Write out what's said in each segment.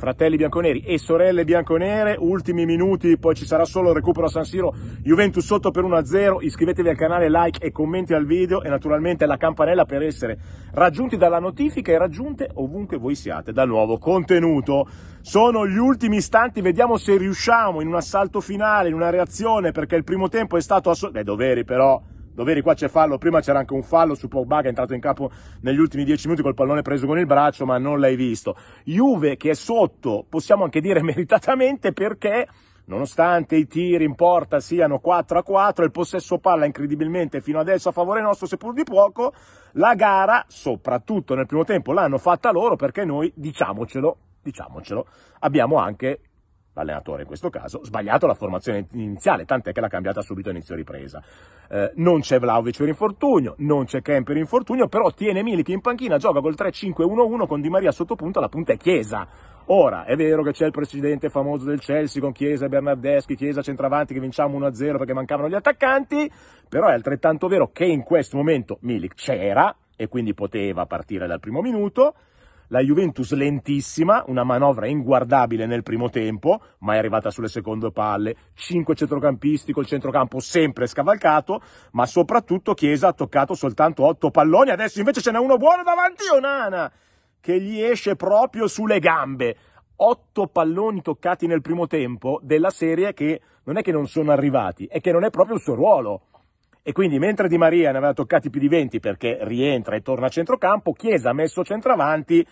fratelli bianconeri e sorelle bianconere, ultimi minuti, poi ci sarà solo il recupero a San Siro, Juventus sotto per 1-0, iscrivetevi al canale, like e commenti al video e naturalmente la campanella per essere raggiunti dalla notifica e raggiunte ovunque voi siate dal nuovo contenuto. Sono gli ultimi istanti, vediamo se riusciamo in un assalto finale, in una reazione, perché il primo tempo è stato assolutamente... Beh, doveri però Doveri qua c'è fallo, prima c'era anche un fallo su Pogba che è entrato in campo negli ultimi dieci minuti col pallone preso con il braccio ma non l'hai visto. Juve che è sotto, possiamo anche dire meritatamente perché nonostante i tiri in porta siano 4 a 4, il possesso palla incredibilmente fino adesso a favore nostro, seppur di poco, la gara, soprattutto nel primo tempo, l'hanno fatta loro perché noi, diciamocelo, diciamocelo, abbiamo anche l'allenatore in questo caso, sbagliato la formazione iniziale, tant'è che l'ha cambiata subito a inizio ripresa. Eh, non c'è Vlaovic per infortunio, non c'è Kemp per infortunio, però tiene Milik in panchina, gioca col 3-5-1-1 con Di Maria sottopunta, la punta è Chiesa. Ora, è vero che c'è il precedente famoso del Chelsea con Chiesa e Bernardeschi, Chiesa centravanti che vinciamo 1-0 perché mancavano gli attaccanti, però è altrettanto vero che in questo momento Milik c'era e quindi poteva partire dal primo minuto, la Juventus lentissima, una manovra inguardabile nel primo tempo, ma è arrivata sulle seconde palle, cinque centrocampisti col centrocampo sempre scavalcato, ma soprattutto Chiesa ha toccato soltanto otto palloni, adesso invece ce n'è uno buono davanti, Onana, oh, che gli esce proprio sulle gambe. Otto palloni toccati nel primo tempo della serie che non è che non sono arrivati, è che non è proprio il suo ruolo e quindi mentre Di Maria ne aveva toccati più di 20 perché rientra e torna a centrocampo, Chiesa ha messo centravanti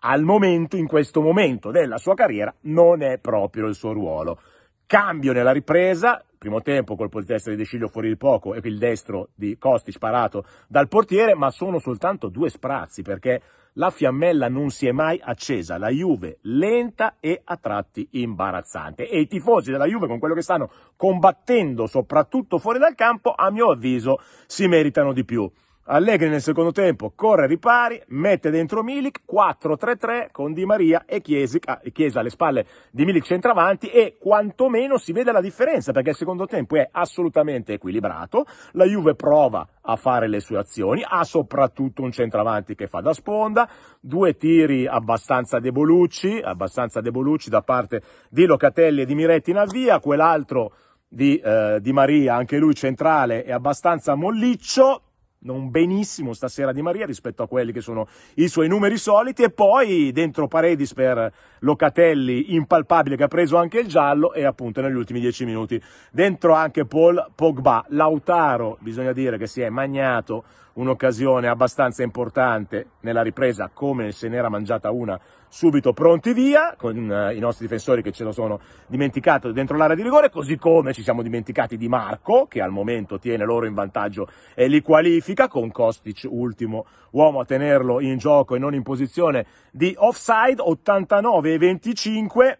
al momento, in questo momento della sua carriera, non è proprio il suo ruolo. Cambio nella ripresa, primo tempo colpo di testa di De Sciglio fuori di poco e il destro di Costi sparato dal portiere, ma sono soltanto due sprazzi perché la fiammella non si è mai accesa, la Juve lenta e a tratti imbarazzante e i tifosi della Juve con quello che stanno combattendo soprattutto fuori dal campo a mio avviso si meritano di più. Allegri nel secondo tempo corre ai ripari, mette dentro Milik, 4-3-3 con Di Maria ah, e Chiesa alle spalle di Milik centravanti e quantomeno si vede la differenza perché il secondo tempo è assolutamente equilibrato, la Juve prova a fare le sue azioni, ha soprattutto un centravanti che fa da sponda, due tiri abbastanza debolucci, abbastanza debolucci da parte di Locatelli e di Miretti in avvia, quell'altro di, eh, di Maria, anche lui centrale, è abbastanza molliccio, non benissimo stasera Di Maria rispetto a quelli che sono i suoi numeri soliti e poi dentro Paredis per Locatelli impalpabile che ha preso anche il giallo e appunto negli ultimi dieci minuti dentro anche Paul Pogba Lautaro bisogna dire che si è magnato un'occasione abbastanza importante nella ripresa come se n'era mangiata una subito pronti via, con eh, i nostri difensori che ce lo sono dimenticato dentro l'area di rigore, così come ci siamo dimenticati di Marco, che al momento tiene loro in vantaggio e li qualifica, con Kostic ultimo uomo a tenerlo in gioco e non in posizione di offside, 89-25. e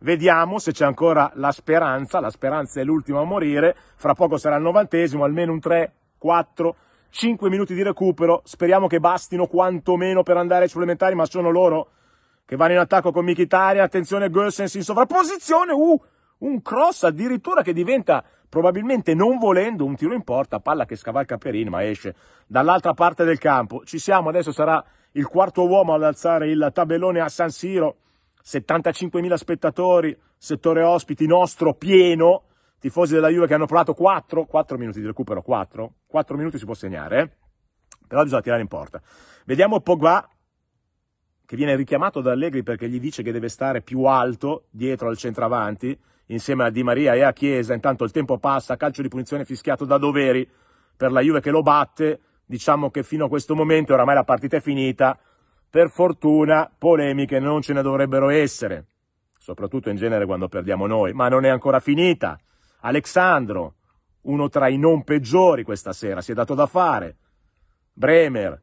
Vediamo se c'è ancora la speranza, la speranza è l'ultima a morire, fra poco sarà il novantesimo, almeno un 3, 4, 5 minuti di recupero, speriamo che bastino quantomeno per andare ai supplementari, ma sono loro che vanno in attacco con Mkhitaryan, attenzione Gossens in sovrapposizione, uh, un cross addirittura che diventa probabilmente non volendo un tiro in porta, palla che scavalca Perin ma esce dall'altra parte del campo. Ci siamo, adesso sarà il quarto uomo ad alzare il tabellone a San Siro, 75.000 spettatori, settore ospiti nostro pieno, tifosi della Juve che hanno provato 4, 4 minuti di recupero, 4, 4 minuti si può segnare, eh? però bisogna tirare in porta. Vediamo Pogba che viene richiamato da Allegri perché gli dice che deve stare più alto dietro al centravanti, insieme a Di Maria e a Chiesa, intanto il tempo passa, calcio di punizione fischiato da Doveri per la Juve che lo batte, diciamo che fino a questo momento oramai la partita è finita, per fortuna polemiche non ce ne dovrebbero essere, soprattutto in genere quando perdiamo noi, ma non è ancora finita. Alexandro, uno tra i non peggiori questa sera, si è dato da fare. Bremer,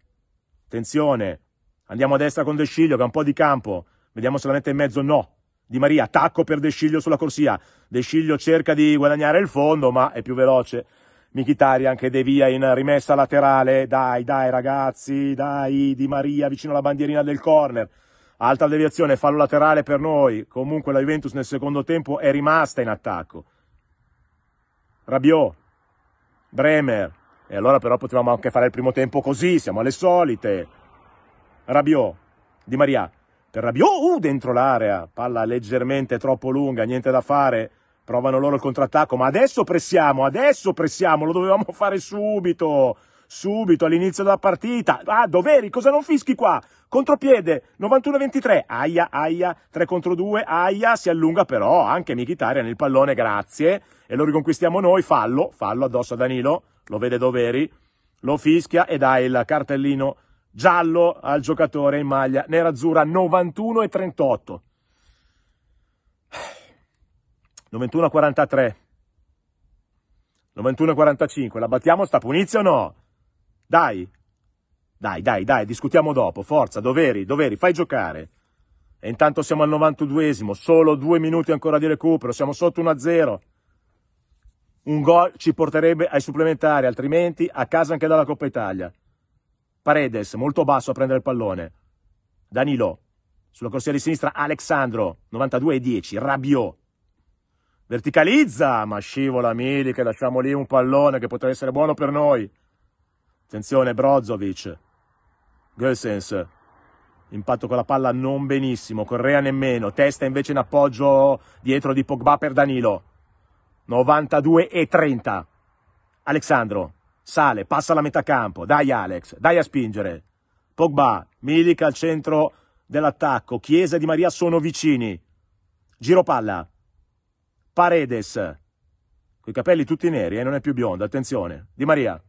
attenzione, Andiamo a destra con De che ha un po' di campo. Vediamo se la mette in mezzo. No. Di Maria, attacco per De sulla corsia. De cerca di guadagnare il fondo, ma è più veloce. Michitarian che devia in rimessa laterale. Dai, dai ragazzi, dai. Di Maria vicino alla bandierina del corner. Alta deviazione, fallo laterale per noi. Comunque la Juventus nel secondo tempo è rimasta in attacco. Rabiot, Bremer. E allora però potevamo anche fare il primo tempo così, siamo alle solite. Rabiot, Di Maria, per Rabiot, uh, dentro l'area, palla leggermente troppo lunga, niente da fare, provano loro il contrattacco, ma adesso pressiamo, adesso pressiamo, lo dovevamo fare subito, subito all'inizio della partita, ah, doveri, cosa non fischi qua, contropiede, 91-23, aia, aia, 3 contro 2, aia, si allunga però anche Michitaria nel pallone, grazie, e lo riconquistiamo noi, fallo, fallo addosso a Danilo, lo vede doveri, lo fischia e dà il cartellino giallo al giocatore in maglia nerazzurra 91 e 38. 91 43. 91 45. La battiamo sta punizia o no? Dai. Dai, dai, dai, discutiamo dopo. Forza, doveri, doveri, fai giocare. E intanto siamo al 92esimo, solo due minuti ancora di recupero, siamo sotto 1-0. Un gol ci porterebbe ai supplementari, altrimenti a casa anche dalla Coppa Italia. Paredes, molto basso a prendere il pallone. Danilo. Sulla corsia di sinistra Alexandro, 92 e 10. Rabiot. Verticalizza, ma scivola Milik, lasciamo lì un pallone che potrebbe essere buono per noi. Attenzione, Brozovic. Gossens. Impatto con la palla non benissimo, Correa nemmeno, testa invece in appoggio dietro di Pogba per Danilo. 92 e 30. Alexandro, Sale, passa la metà campo. Dai Alex, dai a spingere. Pogba, Milik al centro dell'attacco. Chiesa e Di Maria sono vicini. Giro palla. Paredes. Coi capelli tutti neri e eh? non è più biondo, attenzione. Di Maria.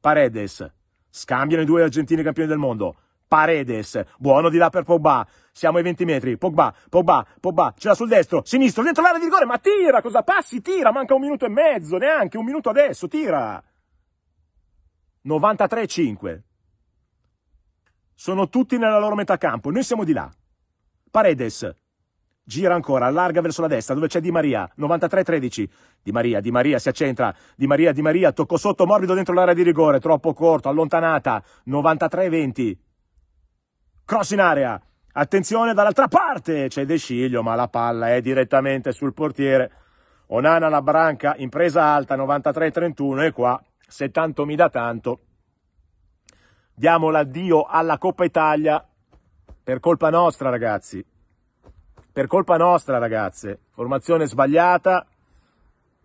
Paredes. Scambiano i due argentini campioni del mondo. Paredes, buono di là per Pogba. Siamo ai 20 metri. Pogba, Pogba, Pogba, ce l'ha sul destro, sinistro, dentro l'area di rigore, ma tira, cosa passi? Tira, manca un minuto e mezzo, neanche un minuto adesso, tira. 93-5. Sono tutti nella loro metà campo, noi siamo di là. Paredes. Gira ancora, allarga verso la destra, dove c'è Di Maria, 93-13. Di Maria, Di Maria si accentra, Di Maria, Di Maria, tocco sotto, morbido dentro l'area di rigore, troppo corto, allontanata, 93-20. Cross in area, attenzione dall'altra parte, c'è De Sciglio, ma la palla è direttamente sul portiere. Onana la branca, impresa alta, 93-31 e qua se tanto mi dà tanto, diamo l'addio alla Coppa Italia per colpa nostra, ragazzi. Per colpa nostra, ragazze. Formazione sbagliata,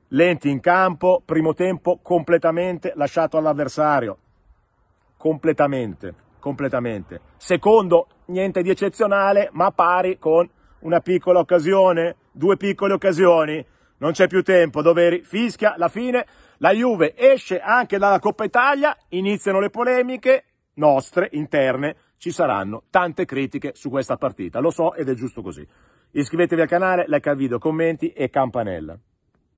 lenti in campo, primo tempo completamente lasciato all'avversario. Completamente, completamente. Secondo, niente di eccezionale, ma pari con una piccola occasione, due piccole occasioni. Non c'è più tempo, doveri, fischia, la fine. La Juve esce anche dalla Coppa Italia, iniziano le polemiche nostre interne, ci saranno tante critiche su questa partita. Lo so ed è giusto così. Iscrivetevi al canale, like al video, commenti e campanella.